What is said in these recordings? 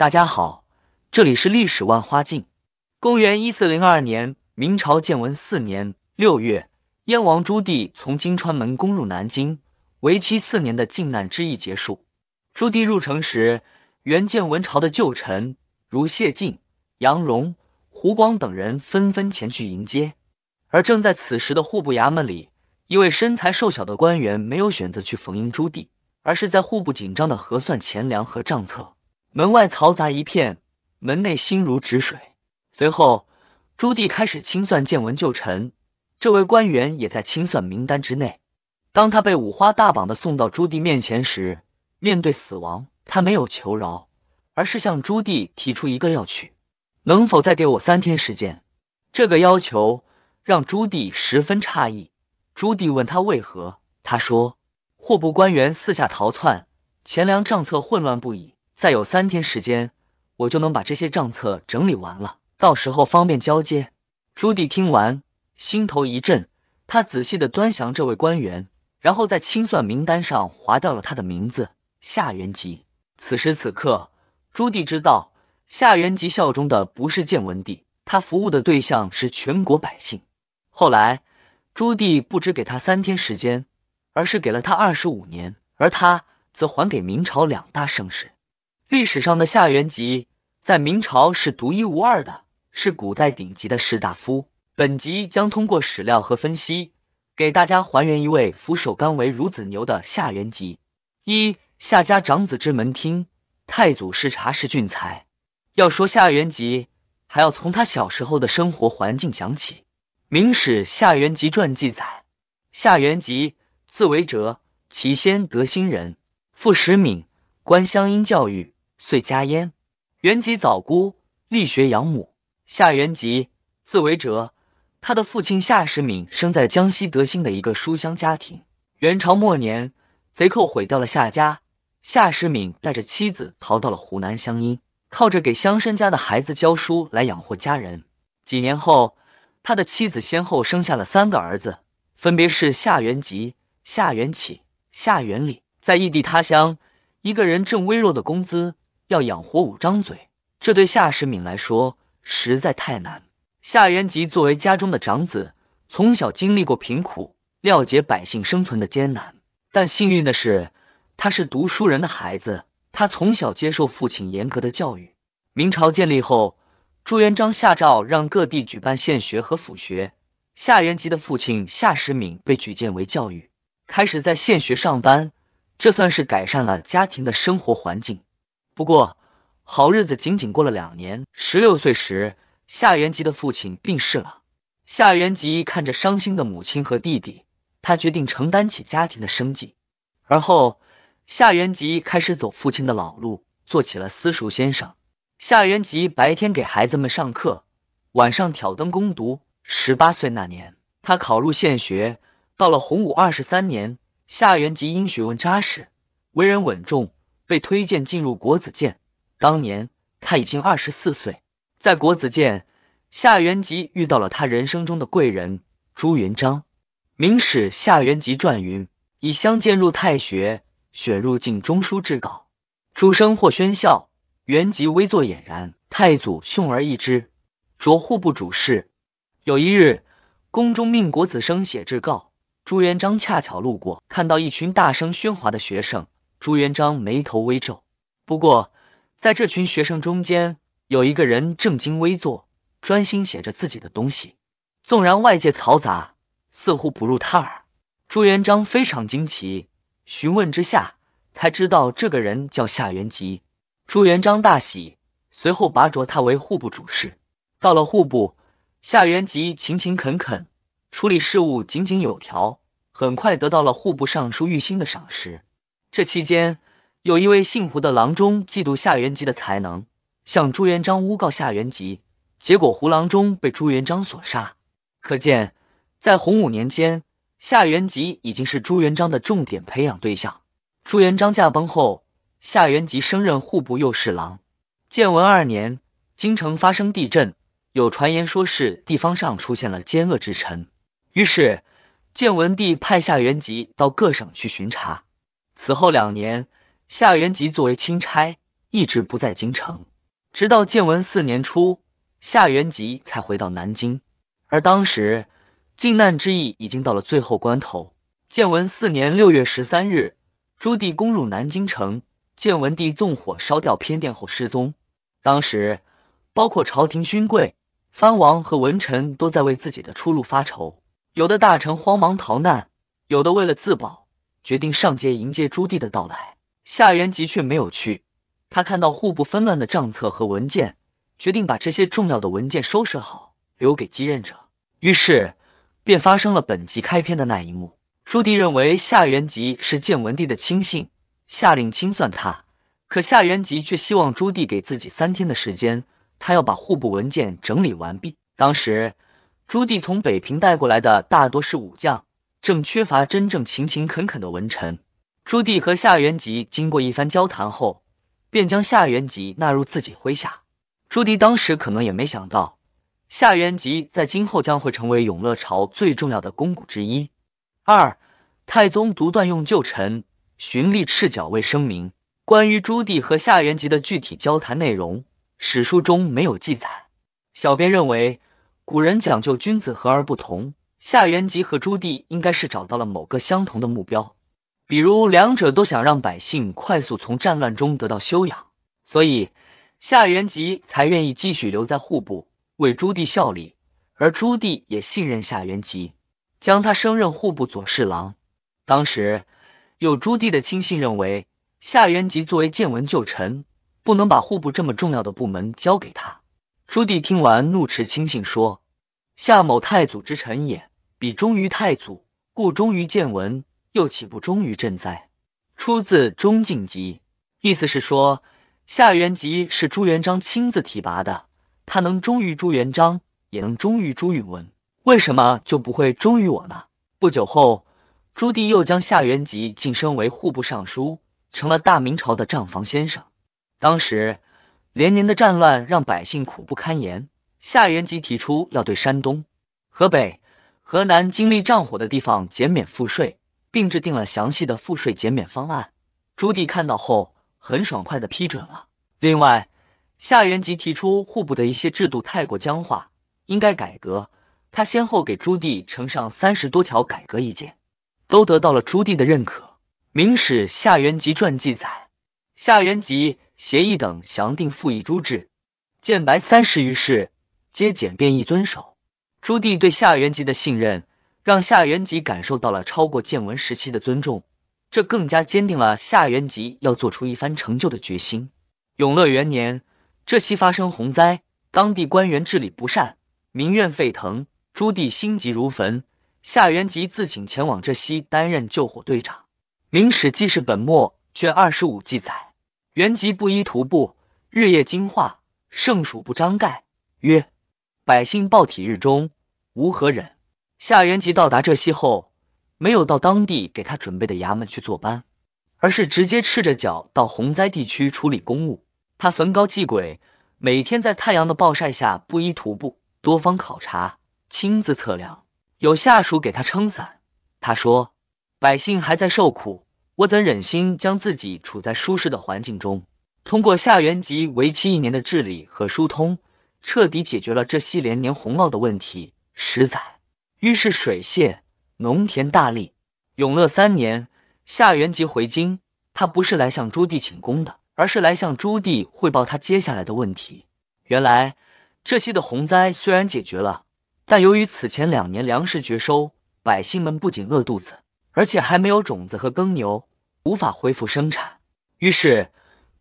大家好，这里是历史万花镜。公元一四零二年，明朝建文四年六月，燕王朱棣从金川门攻入南京，为期四年的靖难之役结束。朱棣入城时，原建文朝的旧臣如谢晋、杨荣、胡广等人纷纷前去迎接。而正在此时的户部衙门里，一位身材瘦小的官员没有选择去逢迎朱棣，而是在户部紧张的核算钱粮和账册。门外嘈杂一片，门内心如止水。随后，朱棣开始清算建文旧臣，这位官员也在清算名单之内。当他被五花大绑的送到朱棣面前时，面对死亡，他没有求饶，而是向朱棣提出一个要求：能否再给我三天时间？这个要求让朱棣十分诧异。朱棣问他为何，他说：“户部官员四下逃窜，钱粮账册混乱不已。”再有三天时间，我就能把这些账册整理完了，到时候方便交接。朱棣听完，心头一震，他仔细的端详这位官员，然后在清算名单上划掉了他的名字夏元吉。此时此刻，朱棣知道夏元吉效忠的不是建文帝，他服务的对象是全国百姓。后来，朱棣不只给他三天时间，而是给了他二十五年，而他则还给明朝两大盛世。历史上的夏元吉在明朝是独一无二的，是古代顶级的士大夫。本集将通过史料和分析，给大家还原一位俯首甘为孺子牛的夏元吉。一夏家长子之门听，太祖视察是俊才。要说夏元吉，还要从他小时候的生活环境讲起。《明史·夏元吉传》记载：夏元吉，字维哲，其先德兴人，父时敏，官乡音教育。遂家焉。元吉早孤，力学养母。夏元吉，字维哲。他的父亲夏时敏生在江西德兴的一个书香家庭。元朝末年，贼寇毁掉了夏家。夏时敏带着妻子逃到了湖南湘阴，靠着给乡绅家的孩子教书来养活家人。几年后，他的妻子先后生下了三个儿子，分别是夏元吉、夏元起、夏元礼。在异地他乡，一个人挣微弱的工资。要养活五张嘴，这对夏时敏来说实在太难。夏元吉作为家中的长子，从小经历过贫苦，了解百姓生存的艰难。但幸运的是，他是读书人的孩子，他从小接受父亲严格的教育。明朝建立后，朱元璋下诏让各地举办县学和府学。夏元吉的父亲夏时敏被举荐为教育，开始在县学上班，这算是改善了家庭的生活环境。不过，好日子仅仅过了两年。十六岁时，夏元吉的父亲病逝了。夏元吉看着伤心的母亲和弟弟，他决定承担起家庭的生计。而后，夏元吉开始走父亲的老路，做起了私塾先生。夏元吉白天给孩子们上课，晚上挑灯攻读。十八岁那年，他考入县学。到了洪武二十三年，夏元吉因学问扎实，为人稳重。被推荐进入国子监，当年他已经二十四岁。在国子监，夏元吉遇到了他人生中的贵人朱元璋。《明史·夏元吉传》云：“以相见入太学，选入进中书制稿，诸生或喧孝，元吉微作俨然。太祖诇而异之，着户部主事。有一日，宫中命国子生写制告。”朱元璋恰巧路过，看到一群大声喧哗的学生。”朱元璋眉头微皱，不过在这群学生中间，有一个人正襟危坐，专心写着自己的东西，纵然外界嘈杂，似乎不入他耳。朱元璋非常惊奇，询问之下才知道这个人叫夏元吉。朱元璋大喜，随后拔擢他为户部主事。到了户部，夏元吉勤勤恳恳，处理事务井井有条，很快得到了户部尚书玉兴的赏识。这期间，有一位姓胡的郎中嫉妒夏元吉的才能，向朱元璋诬告夏元吉。结果胡郎中被朱元璋所杀。可见，在洪武年间，夏元吉已经是朱元璋的重点培养对象。朱元璋驾崩后，夏元吉升任户部右侍郎。建文二年，京城发生地震，有传言说是地方上出现了奸恶之臣。于是，建文帝派夏元吉到各省去巡查。此后两年，夏元吉作为钦差一直不在京城，直到建文四年初，夏元吉才回到南京。而当时靖难之役已经到了最后关头。建文四年六月十三日，朱棣攻入南京城，建文帝纵火烧掉偏殿后失踪。当时，包括朝廷勋贵、藩王和文臣都在为自己的出路发愁，有的大臣慌忙逃难，有的为了自保。决定上街迎接朱棣的到来，夏元吉却没有去。他看到户部纷乱的账册和文件，决定把这些重要的文件收拾好，留给继任者。于是便发生了本集开篇的那一幕。朱棣认为夏元吉是建文帝的亲信，下令清算他。可夏元吉却希望朱棣给自己三天的时间，他要把户部文件整理完毕。当时朱棣从北平带过来的大多是武将。正缺乏真正勤勤恳恳的文臣，朱棣和夏元吉经过一番交谈后，便将夏元吉纳入自己麾下。朱棣当时可能也没想到，夏元吉在今后将会成为永乐朝最重要的肱骨之一。二太宗独断用旧臣，循吏赤脚为声明。关于朱棣和夏元吉的具体交谈内容，史书中没有记载。小编认为，古人讲究君子和而不同。夏元吉和朱棣应该是找到了某个相同的目标，比如两者都想让百姓快速从战乱中得到休养，所以夏元吉才愿意继续留在户部为朱棣效力，而朱棣也信任夏元吉，将他升任户部左侍郎。当时有朱棣的亲信认为，夏元吉作为建文旧臣，不能把户部这么重要的部门交给他。朱棣听完，怒斥亲信说：“夏某，太祖之臣也。”比忠于太祖，故忠于建文，又岂不忠于赈灾？出自《中敬集》，意思是说夏元吉是朱元璋亲自提拔的，他能忠于朱元璋，也能忠于朱允文，为什么就不会忠于我呢？不久后，朱棣又将夏元吉晋升为户部尚书，成了大明朝的账房先生。当时连年的战乱让百姓苦不堪言，夏元吉提出要对山东、河北。河南经历战火的地方减免赋税，并制定了详细的赋税减免方案。朱棣看到后，很爽快的批准了。另外，夏元吉提出户部的一些制度太过僵化，应该改革。他先后给朱棣呈上三十多条改革意见，都得到了朱棣的认可。《明史·夏元吉传》记载：夏元吉协议等详定附役诸制，见白三十余事，皆简便易遵守。朱棣对夏元吉的信任，让夏元吉感受到了超过建文时期的尊重，这更加坚定了夏元吉要做出一番成就的决心。永乐元年，浙西发生洪灾，当地官员治理不善，民怨沸腾。朱棣心急如焚，夏元吉自请前往浙西担任救火队长。《明史记事本末》卷二十五记载，元吉布衣徒步，日夜精化，盛暑不张盖，曰。百姓暴体日中，吾何忍？夏元吉到达浙西后，没有到当地给他准备的衙门去坐班，而是直接赤着脚到洪灾地区处理公务。他焚高祭鬼，每天在太阳的暴晒下不衣徒步，多方考察，亲自测量。有下属给他撑伞，他说：“百姓还在受苦，我怎忍心将自己处在舒适的环境中？”通过夏元吉为期一年的治理和疏通。彻底解决了这西连年洪涝的问题，十载于是水泄，农田大利。永乐三年，夏元吉回京，他不是来向朱棣请功的，而是来向朱棣汇报他接下来的问题。原来这西的洪灾虽然解决了，但由于此前两年粮食绝收，百姓们不仅饿肚子，而且还没有种子和耕牛，无法恢复生产。于是。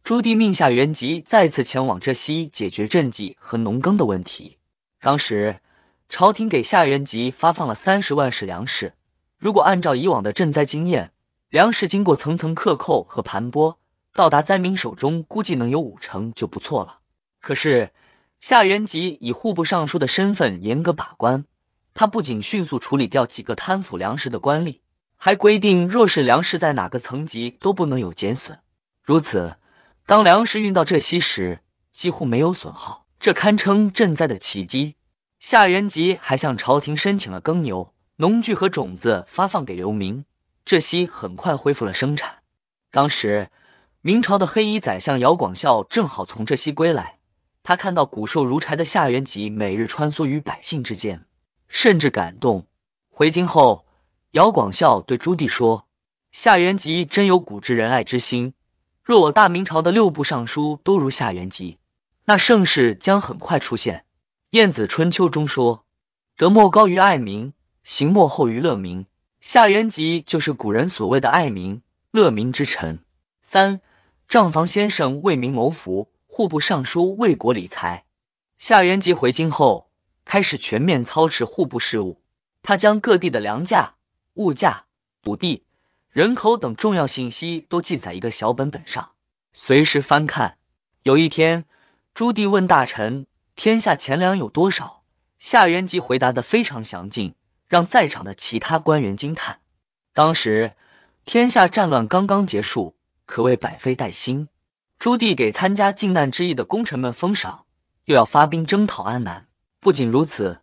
朱棣命夏元吉再次前往浙西解决赈济和农耕的问题。当时朝廷给夏元吉发放了三十万石粮食，如果按照以往的赈灾经验，粮食经过层层克扣和盘剥，到达灾民手中估计能有五成就不错了。可是夏元吉以户部尚书的身份严格把关，他不仅迅速处理掉几个贪腐粮食的官吏，还规定若是粮食在哪个层级都不能有减损，如此。当粮食运到浙西时，几乎没有损耗，这堪称赈灾的奇迹。夏元吉还向朝廷申请了耕牛、农具和种子，发放给流民。浙西很快恢复了生产。当时，明朝的黑衣宰相姚广孝正好从浙西归来，他看到骨瘦如柴的夏元吉每日穿梭于百姓之间，甚至感动。回京后，姚广孝对朱棣说：“夏元吉真有古之仁爱之心。”若我大明朝的六部尚书都如夏元吉，那盛世将很快出现。《晏子春秋》中说：“德莫高于爱民，行莫厚于乐民。”夏元吉就是古人所谓的爱民乐民之臣。三，账房先生为民谋福，户部尚书为国理财。夏元吉回京后，开始全面操持户部事务。他将各地的粮价、物价、土地。人口等重要信息都记载一个小本本上，随时翻看。有一天，朱棣问大臣：“天下钱粮有多少？”夏元吉回答的非常详尽，让在场的其他官员惊叹。当时，天下战乱刚刚结束，可谓百废待兴。朱棣给参加靖难之役的功臣们封赏，又要发兵征讨安南。不仅如此，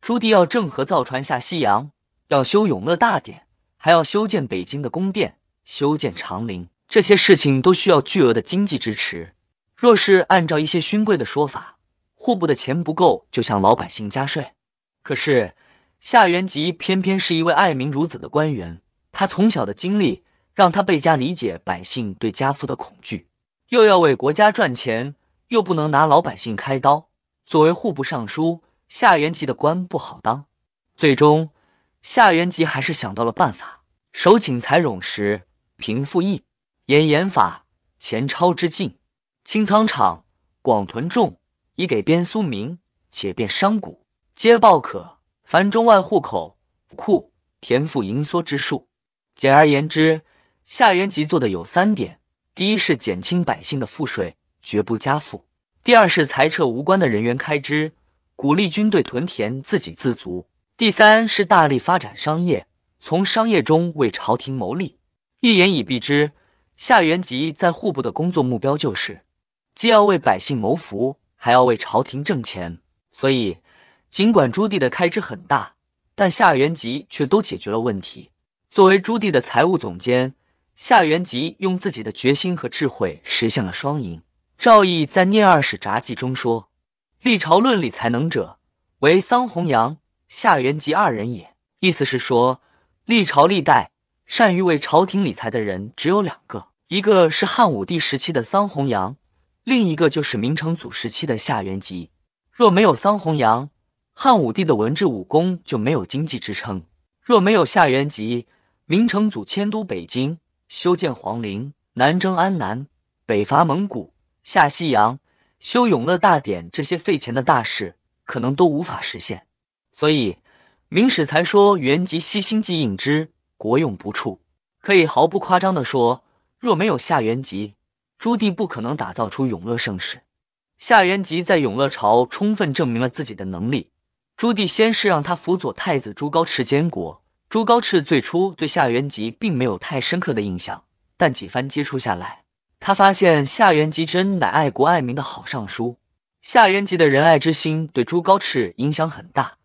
朱棣要郑和造船下西洋，要修永乐大典。还要修建北京的宫殿，修建长陵，这些事情都需要巨额的经济支持。若是按照一些勋贵的说法，户部的钱不够，就向老百姓加税。可是夏元吉偏偏是一位爱民如子的官员，他从小的经历让他倍加理解百姓对家父的恐惧。又要为国家赚钱，又不能拿老百姓开刀。作为户部尚书，夏元吉的官不好当，最终。夏元吉还是想到了办法，手请财冗时，平复役，严盐法，钱钞之境，清仓场，广屯众以给边苏民，且便商贾，皆报可。凡中外户口库田赋盈缩之数。简而言之，夏元吉做的有三点：第一是减轻百姓的赋税，绝不加赋；第二是裁撤无关的人员开支，鼓励军队屯田，自给自足。第三是大力发展商业，从商业中为朝廷谋利。一言以蔽之，夏元吉在户部的工作目标就是既要为百姓谋福，还要为朝廷挣钱。所以，尽管朱棣的开支很大，但夏元吉却都解决了问题。作为朱棣的财务总监，夏元吉用自己的决心和智慧实现了双赢。赵毅在《聂二史札记》中说：“历朝论理才能者，唯桑弘羊。”夏元吉二人也，意思是说，历朝历代善于为朝廷理财的人只有两个，一个是汉武帝时期的桑弘羊，另一个就是明成祖时期的夏元吉。若没有桑弘羊，汉武帝的文治武功就没有经济支撑；若没有夏元吉，明成祖迁都北京、修建皇陵、南征安南、北伐蒙古、下西洋、修《永乐大典》这些费钱的大事，可能都无法实现。所以，明史才说元吉悉心记应之，国用不绌。可以毫不夸张的说，若没有夏元吉，朱棣不可能打造出永乐盛世。夏元吉在永乐朝充分证明了自己的能力。朱棣先是让他辅佐太子朱高炽监国。朱高炽最初对夏元吉并没有太深刻的印象，但几番接触下来，他发现夏元吉真乃爱国爱民的好尚书。夏元吉的仁爱之心对朱高炽影响很大。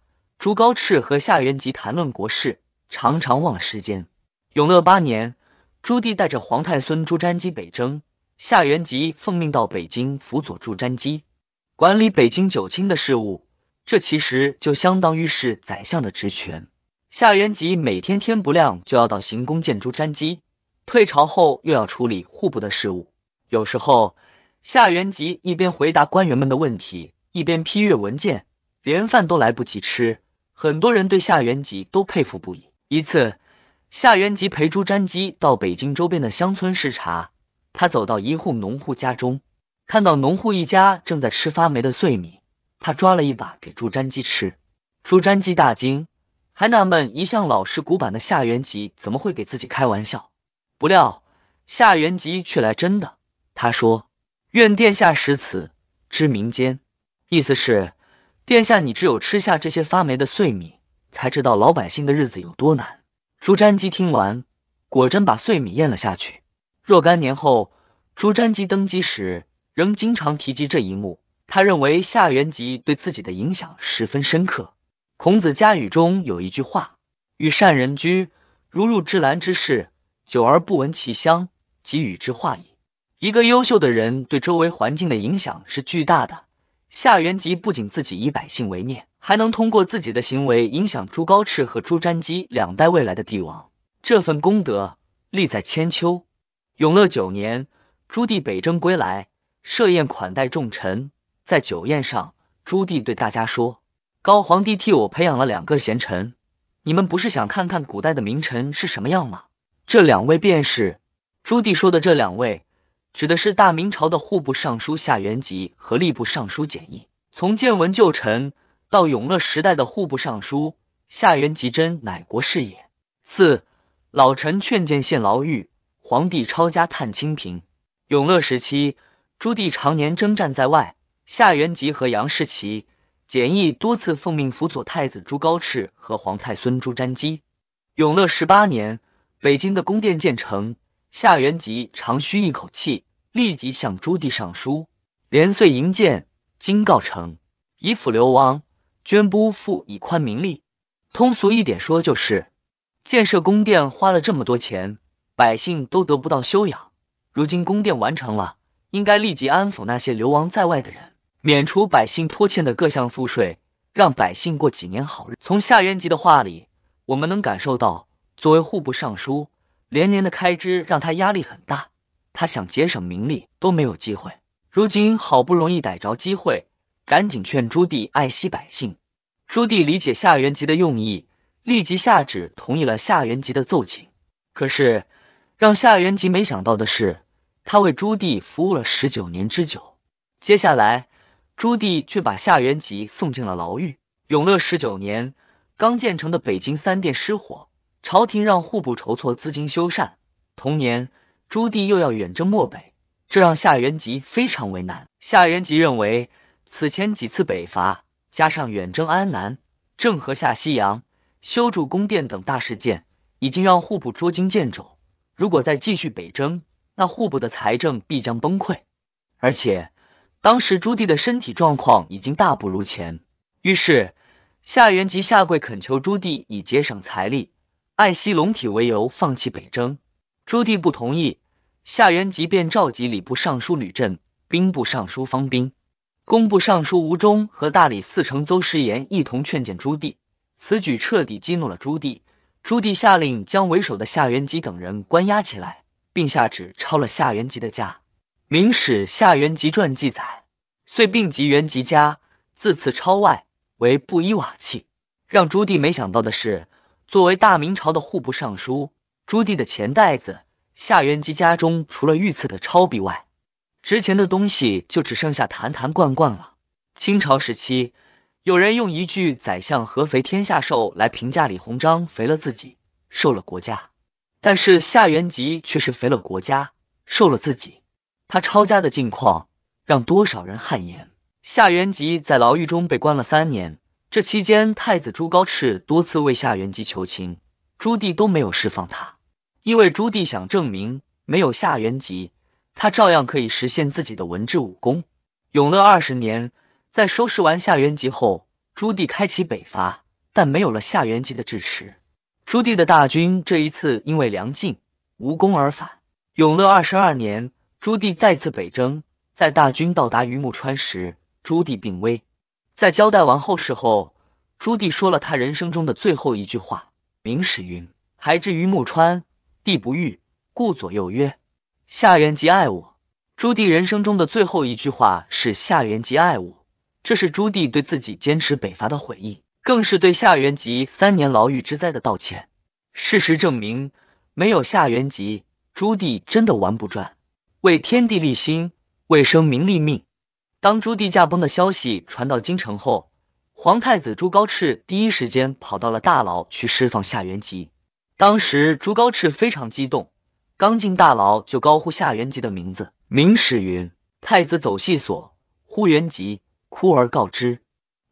朱高炽和夏元吉谈论国事，常常忘了时间。永乐八年，朱棣带着皇太孙朱瞻基北征，夏元吉奉命到北京辅佐朱瞻基，管理北京九卿的事务。这其实就相当于是宰相的职权。夏元吉每天天不亮就要到行宫见朱瞻基，退朝后又要处理户部的事务。有时候，夏元吉一边回答官员们的问题，一边批阅文件，连饭都来不及吃。很多人对夏元吉都佩服不已。一次，夏元吉陪朱瞻基到北京周边的乡村视察，他走到一户农户家中，看到农户一家正在吃发霉的碎米，他抓了一把给朱瞻基吃。朱瞻基大惊，还纳闷一向老实古板的夏元吉怎么会给自己开玩笑。不料夏元吉却来真的，他说：“愿殿下食此，知民间。”意思是。殿下，你只有吃下这些发霉的碎米，才知道老百姓的日子有多难。朱瞻基听完，果真把碎米咽了下去。若干年后，朱瞻基登基时仍经常提及这一幕。他认为夏元吉对自己的影响十分深刻。《孔子家语》中有一句话：“与善人居，如入芝兰之室，久而不闻其香，即与之化矣。”一个优秀的人对周围环境的影响是巨大的。夏元吉不仅自己以百姓为念，还能通过自己的行为影响朱高炽和朱瞻基两代未来的帝王，这份功德利在千秋。永乐九年，朱棣北征归来，设宴款待众臣，在酒宴上，朱棣对大家说：“高皇帝替我培养了两个贤臣，你们不是想看看古代的名臣是什么样吗？这两位便是。”朱棣说的这两位。指的是大明朝的户部尚书夏元吉和吏部尚书简义。从建文旧臣到永乐时代的户部尚书夏元吉真乃国士也。四老臣劝谏献牢狱，皇帝抄家探清贫。永乐时期，朱棣常年征战在外，夏元吉和杨士奇、简义多次奉命辅佐太子朱高炽和皇太孙朱瞻基。永乐十八年，北京的宫殿建成。夏元吉长吁一口气，立即向朱棣上书：“连岁营建，今告成，以抚流亡，捐不赋，以宽民力。”通俗一点说，就是建设宫殿花了这么多钱，百姓都得不到休养。如今宫殿完成了，应该立即安抚那些流亡在外的人，免除百姓拖欠的各项赋税，让百姓过几年好日从夏元吉的话里，我们能感受到，作为户部尚书。连年的开支让他压力很大，他想节省名利都没有机会。如今好不容易逮着机会，赶紧劝朱棣爱惜百姓。朱棣理解夏元吉的用意，立即下旨同意了夏元吉的奏请。可是让夏元吉没想到的是，他为朱棣服务了十九年之久，接下来朱棣却把夏元吉送进了牢狱。永乐十九年，刚建成的北京三殿失火。朝廷让户部筹措资金修缮。同年，朱棣又要远征漠北，这让夏元吉非常为难。夏元吉认为，此前几次北伐，加上远征安南、郑和下西洋、修筑宫殿等大事件，已经让户部捉襟见肘。如果再继续北征，那户部的财政必将崩溃。而且，当时朱棣的身体状况已经大不如前，于是夏元吉下跪恳求朱棣，以节省财力。爱惜龙体为由，放弃北征。朱棣不同意，夏元吉便召集礼部尚书吕震、兵部尚书方彬、工部尚书吴忠和大理寺丞邹时言一同劝谏朱棣。此举彻底激怒了朱棣，朱棣下令将为首的夏元吉等人关押起来，并下旨抄了夏元吉的家。《明史·夏元吉传》记载：“遂并及元吉家，自此抄外为布衣瓦器。”让朱棣没想到的是。作为大明朝的户部尚书，朱棣的钱袋子，夏元吉家中除了御赐的钞币外，值钱的东西就只剩下坛坛罐罐了。清朝时期，有人用一句“宰相合肥天下瘦”来评价李鸿章，肥了自己，瘦了国家。但是夏元吉却是肥了国家，瘦了自己。他抄家的境况让多少人汗颜。夏元吉在牢狱中被关了三年。这期间，太子朱高炽多次为夏元吉求情，朱棣都没有释放他，因为朱棣想证明没有夏元吉，他照样可以实现自己的文治武功。永乐二十年，在收拾完夏元吉后，朱棣开启北伐，但没有了夏元吉的支持，朱棣的大军这一次因为粮尽无功而返。永乐二十二年，朱棣再次北征，在大军到达榆木川时，朱棣病危。在交代完后事后，朱棣说了他人生中的最后一句话。明史云：“还至于暮川，地不遇，故左右曰：‘夏元吉爱我。’”朱棣人生中的最后一句话是“夏元吉爱我”，这是朱棣对自己坚持北伐的悔意，更是对夏元吉三年牢狱之灾的道歉。事实证明，没有夏元吉，朱棣真的玩不转。为天地立心，为生民立命。当朱棣驾崩的消息传到京城后，皇太子朱高炽第一时间跑到了大牢去释放夏元吉。当时朱高炽非常激动，刚进大牢就高呼夏元吉的名字。明史云：太子走细所呼元吉，哭而告之。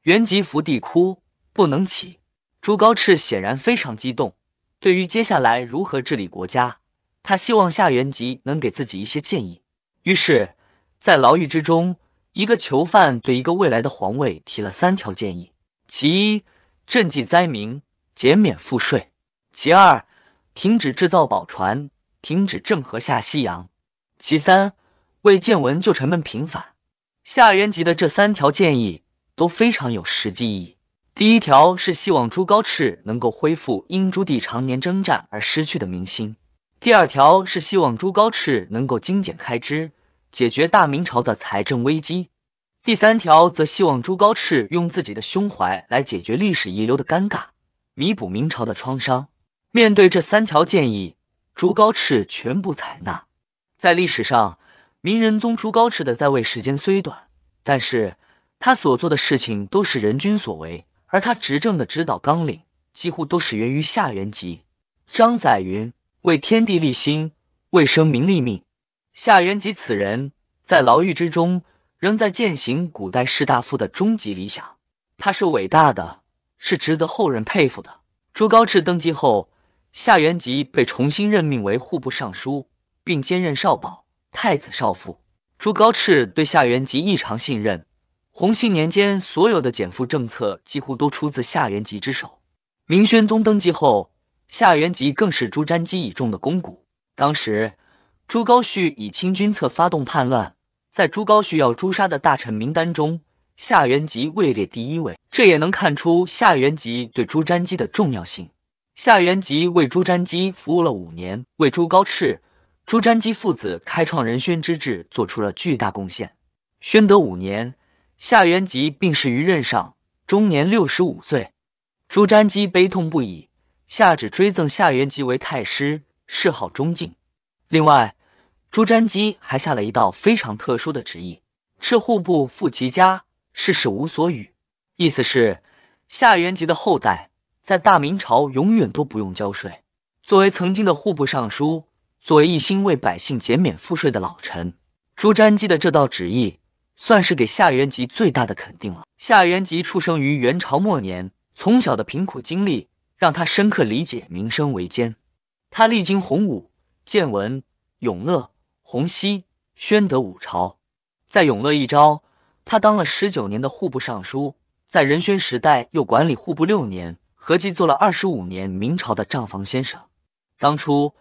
元吉伏地哭，不能起。朱高炽显然非常激动，对于接下来如何治理国家，他希望夏元吉能给自己一些建议。于是，在牢狱之中。一个囚犯对一个未来的皇位提了三条建议：其一，赈济灾民，减免赋税；其二，停止制造宝船，停止郑和下西洋；其三，为建文旧臣们平反。夏元吉的这三条建议都非常有实际意义。第一条是希望朱高炽能够恢复因朱棣常年征战而失去的民心；第二条是希望朱高炽能够精简开支。解决大明朝的财政危机。第三条则希望朱高炽用自己的胸怀来解决历史遗留的尴尬，弥补明朝的创伤。面对这三条建议，朱高炽全部采纳。在历史上，明仁宗朱高炽的在位时间虽短，但是他所做的事情都是人君所为，而他执政的指导纲领几乎都是源于夏元吉、张载云：“为天地立心，为生民立命。”夏元吉此人，在牢狱之中，仍在践行古代士大夫的终极理想。他是伟大的，是值得后人佩服的。朱高炽登基后，夏元吉被重新任命为户部尚书，并兼任少保、太子少傅。朱高炽对夏元吉异常信任。洪熙年间，所有的减赋政策几乎都出自夏元吉之手。明宣宗登基后，夏元吉更是朱瞻基倚重的肱骨。当时。朱高煦以清君侧发动叛乱，在朱高煦要诛杀的大臣名单中，夏元吉位列第一位。这也能看出夏元吉对朱瞻基的重要性。夏元吉为朱瞻基服务了五年，为朱高炽、朱瞻基父子开创仁宣之治做出了巨大贡献。宣德五年，夏元吉病逝于任上，终年六十五岁。朱瞻基悲痛不已，下旨追赠夏元吉为太师，谥号忠敬。另外。朱瞻基还下了一道非常特殊的旨意，斥户部富其家，世世无所与。意思是夏元吉的后代在大明朝永远都不用交税。作为曾经的户部尚书，作为一心为百姓减免赋税的老臣，朱瞻基的这道旨意算是给夏元吉最大的肯定了。夏元吉出生于元朝末年，从小的贫苦经历让他深刻理解民生维艰。他历经洪武、建文、永乐。洪熙、宣德五朝，在永乐一朝，他当了十九年的户部尚书，在仁宣时代又管理户部六年，合计做了二十五年明朝的账房先生。当初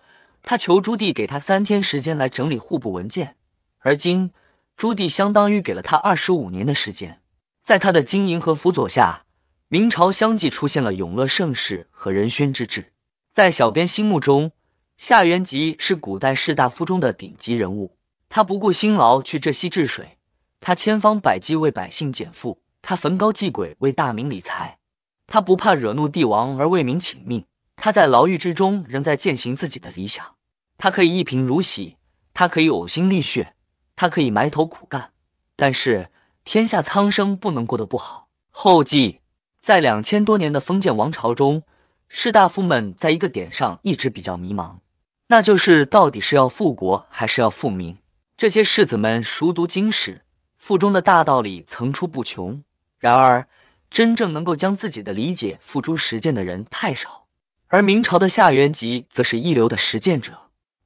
他求朱棣给他三天时间来整理户部文件，而今朱棣相当于给了他二十五年的时间。在他的经营和辅佐下，明朝相继出现了永乐盛世和仁宣之治。在小编心目中。夏元吉是古代士大夫中的顶级人物，他不顾辛劳去浙西治水，他千方百计为百姓减负，他焚高继鬼为大明理财，他不怕惹怒帝王而为民请命，他在牢狱之中仍在践行自己的理想，他可以一贫如洗，他可以呕心沥血，他可以埋头苦干，但是天下苍生不能过得不好。后记：在两千多年的封建王朝中，士大夫们在一个点上一直比较迷茫。那就是到底是要复国还是要复明？这些世子们熟读经史，腹中的大道理层出不穷。然而，真正能够将自己的理解付诸实践的人太少。而明朝的夏元吉则是一流的实践者。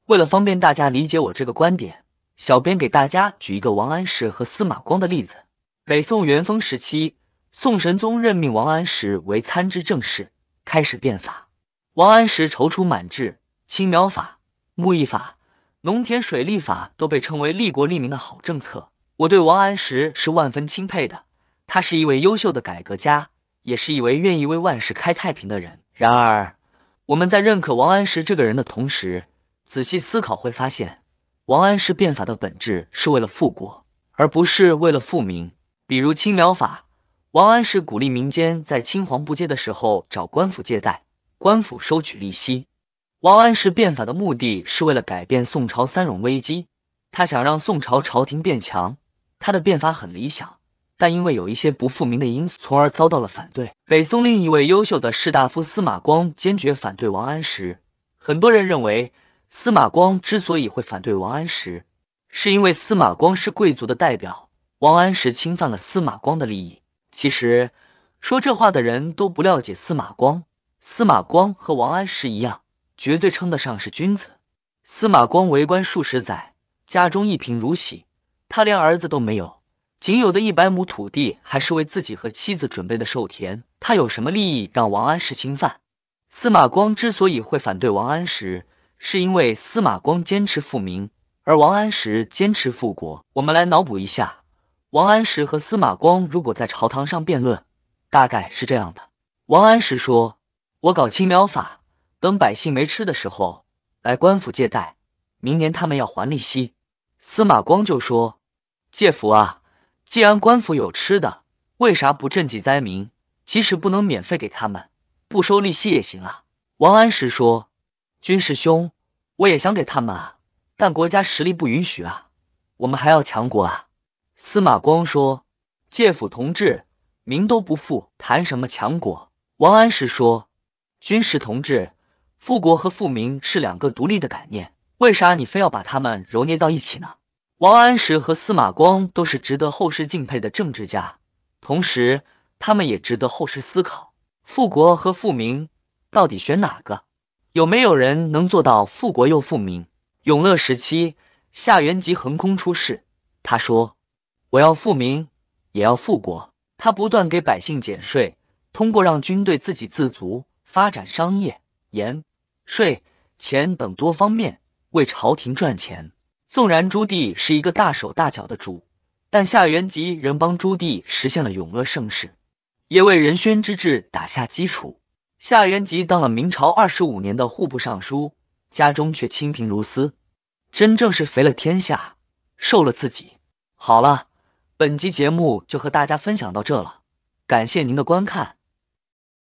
为了方便大家理解我这个观点，小编给大家举一个王安石和司马光的例子。北宋元丰时期，宋神宗任命王安石为参知政事，开始变法。王安石踌躇满志。青苗法、木易法、农田水利法都被称为利国利民的好政策。我对王安石是万分钦佩的，他是一位优秀的改革家，也是一位愿意为万世开太平的人。然而，我们在认可王安石这个人的同时，仔细思考会发现，王安石变法的本质是为了富国，而不是为了富民。比如青苗法，王安石鼓励民间在青黄不接的时候找官府借贷，官府收取利息。王安石变法的目的是为了改变宋朝三冗危机，他想让宋朝朝廷变强。他的变法很理想，但因为有一些不复明的因素，从而遭到了反对。北宋另一位优秀的士大夫司马光坚决反对王安石。很多人认为司马光之所以会反对王安石，是因为司马光是贵族的代表，王安石侵犯了司马光的利益。其实说这话的人都不了解司马光。司马光和王安石一样。绝对称得上是君子。司马光为官数十载，家中一贫如洗，他连儿子都没有，仅有的一百亩土地还是为自己和妻子准备的寿田。他有什么利益让王安石侵犯？司马光之所以会反对王安石，是因为司马光坚持复明，而王安石坚持复国。我们来脑补一下，王安石和司马光如果在朝堂上辩论，大概是这样的：王安石说：“我搞青苗法。”等百姓没吃的时候来官府借贷，明年他们要还利息。司马光就说：“借府啊，既然官府有吃的，为啥不赈济灾民？即使不能免费给他们，不收利息也行啊。”王安石说：“军师兄，我也想给他们啊，但国家实力不允许啊，我们还要强国啊。”司马光说：“借府同志，民都不富，谈什么强国？”王安石说：“军事同志。”富国和富民是两个独立的概念，为啥你非要把他们揉捏到一起呢？王安石和司马光都是值得后世敬佩的政治家，同时他们也值得后世思考：富国和富民到底选哪个？有没有人能做到富国又富民？永乐时期，夏元吉横空出世，他说：“我要富民，也要富国。”他不断给百姓减税，通过让军队自给自足、发展商业、盐。税钱等多方面为朝廷赚钱。纵然朱棣是一个大手大脚的主，但夏元吉仍帮朱棣实现了永乐盛世，也为仁宣之治打下基础。夏元吉当了明朝二十五年的户部尚书，家中却清贫如斯，真正是肥了天下，瘦了自己。好了，本集节目就和大家分享到这了，感谢您的观看。